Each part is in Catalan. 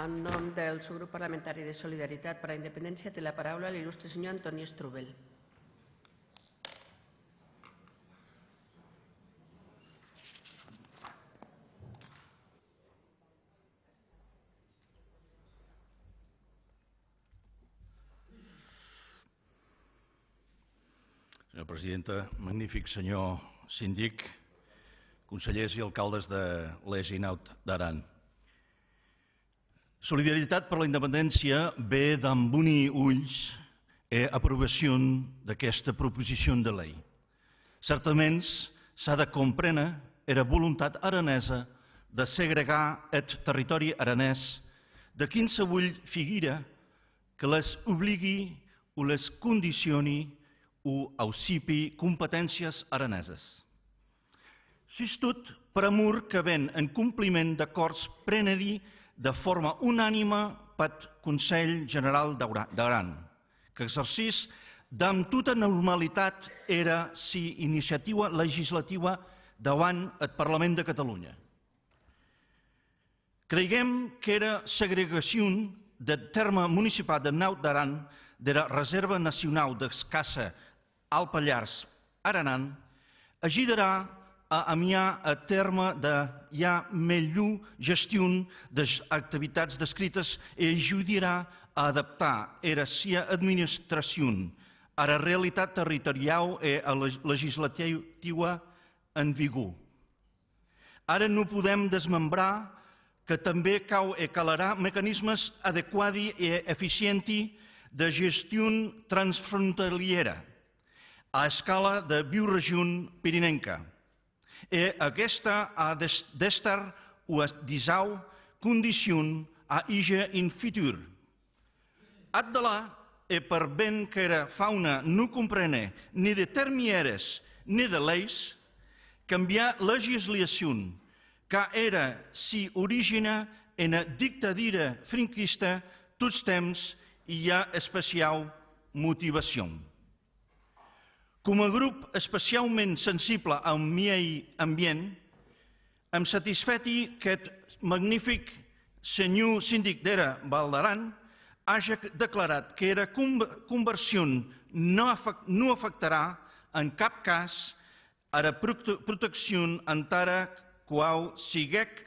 En nom del subgrup parlamentari de Solidaritat per la Independència té la paraula l'il·lustre senyor Antoni Estrubel. Senyora presidenta, magnífic senyor síndic, consellers i alcaldes de l'Esinaut d'Aran. Solidaritat per la independència ve d'embunir ulls i eh, aprovació d'aquesta proposició de llei. Certament s'ha de comprendre era voluntat aranesa de segregar el territori aranès de se vull figuera que les obligui o les condicioni o ausipi competències araneses. Sis tot per amor que ven en compliment d'acords prenedi de forma unànima pel Consell General d'Aran, que exercís amb tota normalitat era si iniciativa legislativa davant el Parlament de Catalunya. Creiem que era segregació del terme municipal de Naut d'Aran de la Reserva Nacional d'Escassa al Pallars Aranant, ajudarà a amiar a terme de ja millor gestió des activitats descrites i ajudarà a adaptar era sia administració a la realitat territorial e a la legislativa en vigor. Ara no podem desmembrar que també cau i calarà mecanismes adequats i eficients de gestió transfrontaliera a escala de bioregió pirinenca E aquesta ha d'estar o disau condicion a ija in futur. la, e per ben que era fauna no comprene ni de termieres ni de leis, canviar legislació que era si origina en a dictadura franquista tots temps i hi ha especial motivació. Com a grup especialment sensible al medi ambient, em satisfeti que aquest magnífic senyor síndic d'Era Valderan hagi declarat que era conversió no, no afectarà en cap cas a la protecció entara qual siguec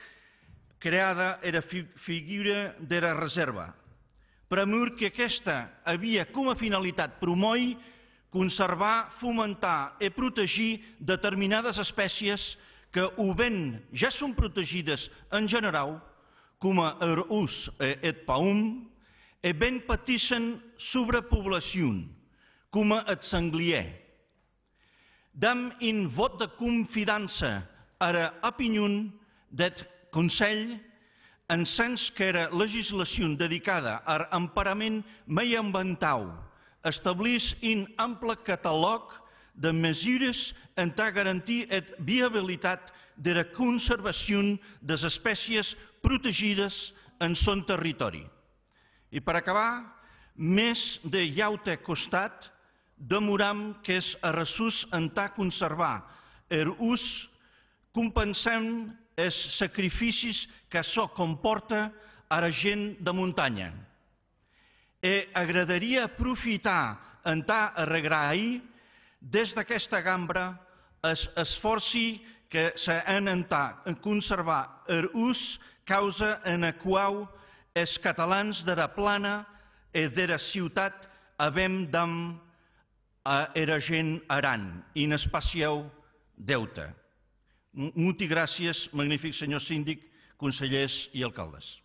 creada era figura de la reserva, premur que aquesta havia com a finalitat promoi conservar, fomentar e protegir determinades espècies que, o bé ja són protegides en general, com a Erus et Paum, e ben patissen sobrepoblació, com a et sanglier. Dam in vot de confidança ara l'opinió del Consell en sens que era legislació dedicada a mai mediambiental, establir un ample catàleg de mesures en a garantir et viabilitat de la conservació de les espècies protegides en son territori. I per acabar, més de llauta costat demoram que és a ressús en a conservar er ús compensem els sacrificis que això comporta a la gent de muntanya. E agradaria aprofitar, entà arregrair, des d'aquesta gambra es esforci que s'ha entà en conservar er ús causa en el qual els catalans de la plana i e de la ciutat havem d'am a era gent aran, i n'espacieu deute. Moltes gràcies, magnífic senyor síndic, consellers i alcaldes.